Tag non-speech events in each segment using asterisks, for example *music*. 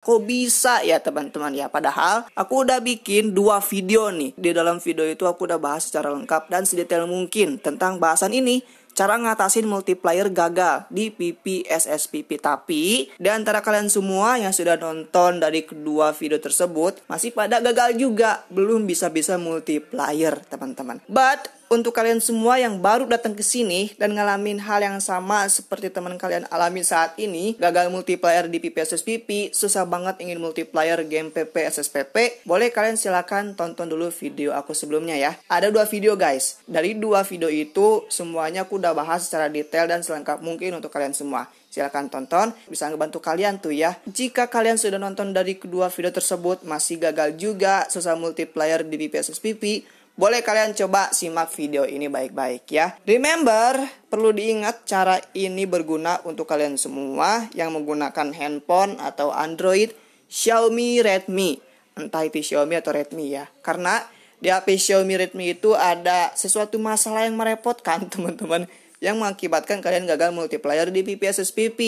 Kok bisa ya teman-teman ya? Padahal aku udah bikin dua video nih. Di dalam video itu aku udah bahas secara lengkap dan sedetail mungkin tentang bahasan ini. Cara ngatasin multiplier gagal di PPSSPP. Tapi di antara kalian semua yang sudah nonton dari kedua video tersebut Masih pada gagal juga Belum bisa-bisa multiplier teman-teman But untuk kalian semua yang baru datang ke sini dan ngalamin hal yang sama seperti teman kalian alami saat ini, gagal multiplayer di PPSSPP, susah banget ingin multiplayer game PPSSPP, boleh kalian silakan tonton dulu video aku sebelumnya ya. Ada dua video guys. Dari dua video itu semuanya aku udah bahas secara detail dan selengkap mungkin untuk kalian semua. Silahkan tonton, bisa ngebantu kalian tuh ya. Jika kalian sudah nonton dari kedua video tersebut masih gagal juga, susah multiplayer di PPSSPP, boleh kalian coba simak video ini baik-baik ya. Remember, perlu diingat cara ini berguna untuk kalian semua yang menggunakan handphone atau Android Xiaomi Redmi. Entah itu Xiaomi atau Redmi ya. Karena di HP Xiaomi Redmi itu ada sesuatu masalah yang merepotkan *laughs* teman-teman yang mengakibatkan kalian gagal multiplayer di PPSSPP.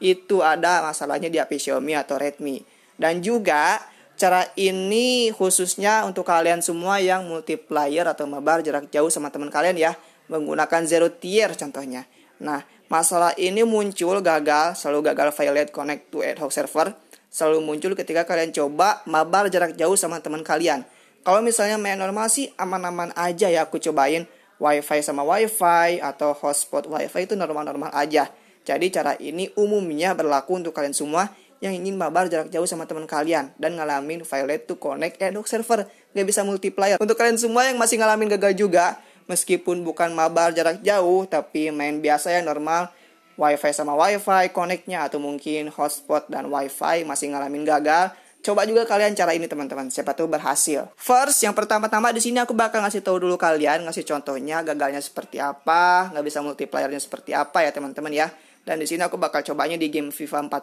Itu ada masalahnya di HP Xiaomi atau Redmi. Dan juga Cara ini khususnya untuk kalian semua yang multiplayer atau mabar jarak jauh sama teman kalian ya, menggunakan zero tier contohnya. Nah, masalah ini muncul gagal, selalu gagal violate connect to ad hoc server, selalu muncul ketika kalian coba mabar jarak jauh sama teman kalian. Kalau misalnya main normal sih aman-aman aja ya aku cobain wifi sama wifi atau hotspot wifi itu normal-normal aja. Jadi cara ini umumnya berlaku untuk kalian semua yang ingin mabar jarak jauh sama teman kalian dan ngalamin Violet to Connect Adobe Server gak bisa multiplayer. Untuk kalian semua yang masih ngalamin gagal juga, meskipun bukan mabar jarak jauh, tapi main biasa ya normal, wifi sama wifi, connectnya atau mungkin hotspot dan wifi masih ngalamin gagal, Coba juga kalian cara ini teman-teman, siapa tuh berhasil. First, yang pertama-tama di sini aku bakal ngasih tahu dulu kalian, ngasih contohnya gagalnya seperti apa, nggak bisa multiplayernya seperti apa ya teman-teman ya. Dan di sini aku bakal cobanya di game FIFA 14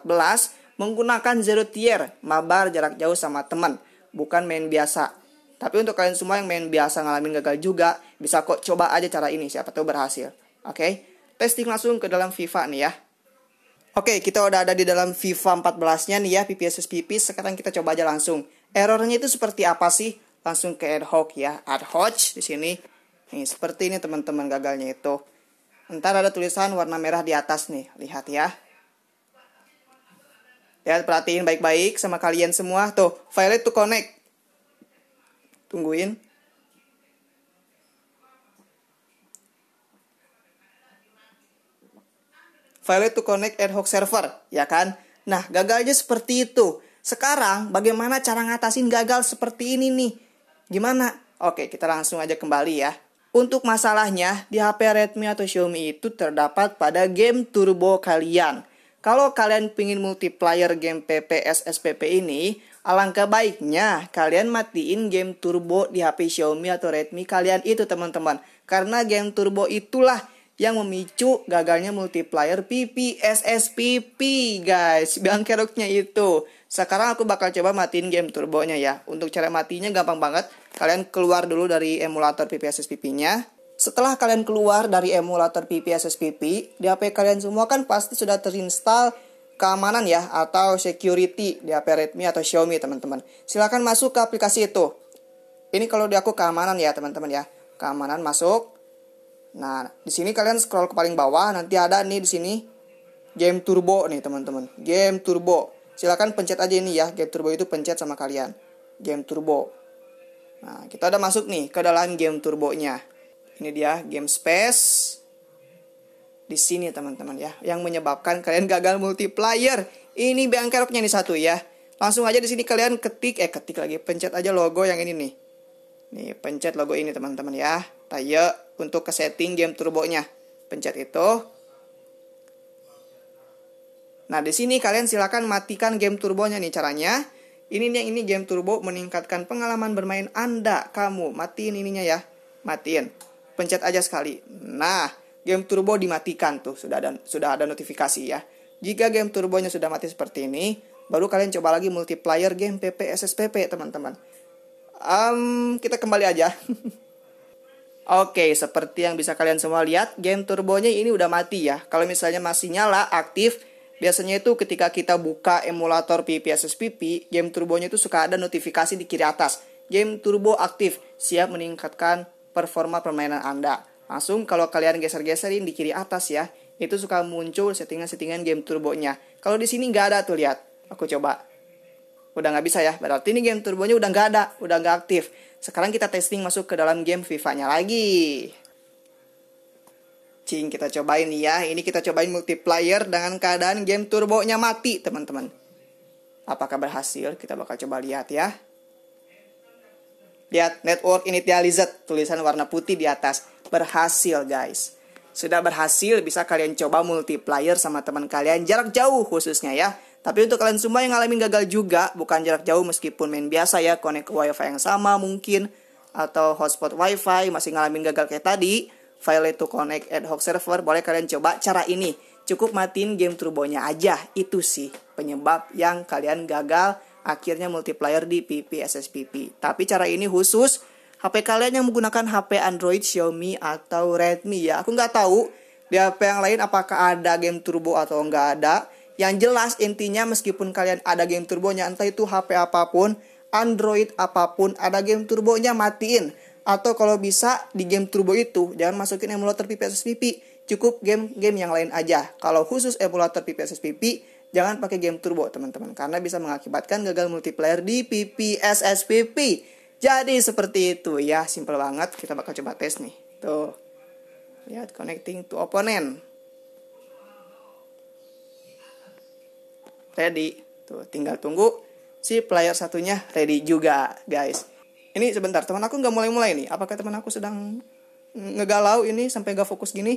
menggunakan zero tier, mabar jarak jauh sama teman, bukan main biasa. Tapi untuk kalian semua yang main biasa ngalamin gagal juga, bisa kok coba aja cara ini, siapa tahu berhasil. Oke, okay? testing langsung ke dalam FIFA nih ya. Oke, okay, kita udah ada di dalam FIFA 14-nya nih ya, PPSS PP. Sekarang kita coba aja langsung. Errornya itu seperti apa sih? Langsung ke ad hoc ya, ad hoc di sini. Nih, seperti ini teman-teman gagalnya itu. Ntar ada tulisan warna merah di atas nih, lihat ya. Ya, perhatiin baik-baik sama kalian semua. Tuh, Violet to connect. Tungguin. Violet to connect ad hoc server, ya kan? Nah, gagalnya seperti itu. Sekarang, bagaimana cara ngatasin gagal seperti ini nih? Gimana? Oke, kita langsung aja kembali ya. Untuk masalahnya, di HP Redmi atau Xiaomi itu terdapat pada game turbo kalian. Kalau kalian pingin multiplayer game PPS SPP ini, alangkah baiknya kalian matiin game turbo di HP Xiaomi atau Redmi kalian itu teman-teman. Karena game turbo itulah yang memicu gagalnya multiplayer PPS SPP guys. *laughs* Bilang keroknya itu. Sekarang aku bakal coba matiin game turbonya ya. Untuk cara matinya gampang banget. Kalian keluar dulu dari emulator PPS spp nya setelah kalian keluar dari emulator PPSSPP, di HP kalian semua kan pasti sudah terinstall keamanan ya atau security di HP Redmi atau Xiaomi teman-teman. Silahkan masuk ke aplikasi itu. Ini kalau di aku keamanan ya teman-teman ya. Keamanan masuk. Nah, di sini kalian scroll ke paling bawah nanti ada nih di sini game turbo nih teman-teman. Game turbo. Silahkan pencet aja ini ya. Game turbo itu pencet sama kalian. Game turbo. Nah, kita udah masuk nih ke dalam game turbonya. Ini dia game space. Di sini teman-teman ya, yang menyebabkan kalian gagal multiplayer. Ini keroknya nih satu ya. Langsung aja di sini kalian ketik eh ketik lagi, pencet aja logo yang ini nih. Nih, pencet logo ini teman-teman ya. Tayo nah, untuk ke setting game turbo nya, Pencet itu. Nah, di sini kalian silakan matikan game turbonya nih caranya. Ini nih ini game turbo meningkatkan pengalaman bermain Anda, kamu. Matiin ininya ya. Matiin pencet aja sekali. Nah, game turbo dimatikan tuh, sudah ada sudah ada notifikasi ya. Jika game turbonya sudah mati seperti ini, baru kalian coba lagi multiplayer game PP SSPP, teman-teman. Um, kita kembali aja. *laughs* Oke, okay, seperti yang bisa kalian semua lihat, game turbonya ini udah mati ya. Kalau misalnya masih nyala, aktif, biasanya itu ketika kita buka emulator PPSSPP, game turbonya itu suka ada notifikasi di kiri atas. Game turbo aktif, siap meningkatkan performa permainan Anda. Langsung kalau kalian geser-geserin di kiri atas ya, itu suka muncul settingan-settingan game turbonya. Kalau di sini nggak ada tuh lihat, aku coba. Udah nggak bisa ya, berarti ini game turbonya udah nggak ada, udah nggak aktif. Sekarang kita testing masuk ke dalam game FIFA-nya lagi. Cing, kita cobain ya. Ini kita cobain multiplayer dengan keadaan game turbonya mati, teman-teman. Apakah berhasil? Kita bakal coba lihat ya. Lihat network initialized tulisan warna putih di atas. Berhasil guys. Sudah berhasil bisa kalian coba multiplier sama teman kalian jarak jauh khususnya ya. Tapi untuk kalian semua yang ngalamin gagal juga, bukan jarak jauh meskipun main biasa ya, connect ke wifi yang sama mungkin, atau hotspot wifi, masih ngalamin gagal kayak tadi, file itu connect ad hoc server, boleh kalian coba cara ini. Cukup matiin game turbonya aja, itu sih penyebab yang kalian gagal akhirnya multiplier di PP SSPP. Tapi cara ini khusus HP kalian yang menggunakan HP Android, Xiaomi atau Redmi ya. Aku nggak tahu di HP yang lain apakah ada game turbo atau nggak ada. Yang jelas intinya meskipun kalian ada game turbonya entah itu HP apapun, Android apapun ada game turbonya matiin atau kalau bisa di game turbo itu jangan masukin emulator PPSSPP cukup game-game yang lain aja kalau khusus emulator PPSSPP Jangan pakai game turbo teman-teman karena bisa mengakibatkan gagal multiplayer di PPSSPP. Jadi seperti itu ya, simple banget. Kita bakal coba tes nih. Tuh. Lihat connecting to opponent. Ready. Tuh, tinggal tunggu si player satunya ready juga, guys. Ini sebentar, teman aku nggak mulai-mulai nih. Apakah teman aku sedang ngegalau ini sampai nggak fokus gini?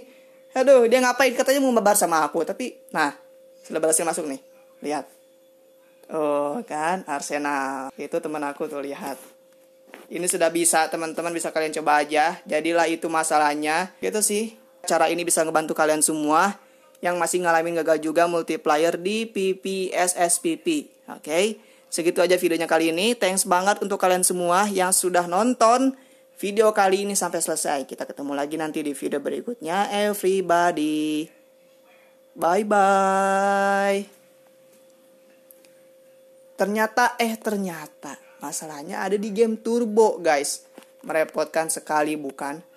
Aduh, dia ngapain katanya mau mabar sama aku, tapi nah sudah berhasil masuk nih lihat oh kan Arsenal itu teman aku tuh lihat ini sudah bisa teman-teman bisa kalian coba aja jadilah itu masalahnya gitu sih cara ini bisa ngebantu kalian semua yang masih ngalamin gagal juga multiplier di PPSSPP oke okay? segitu aja videonya kali ini thanks banget untuk kalian semua yang sudah nonton video kali ini sampai selesai kita ketemu lagi nanti di video berikutnya everybody Bye bye. Ternyata eh ternyata masalahnya ada di game turbo guys. Merepotkan sekali bukan?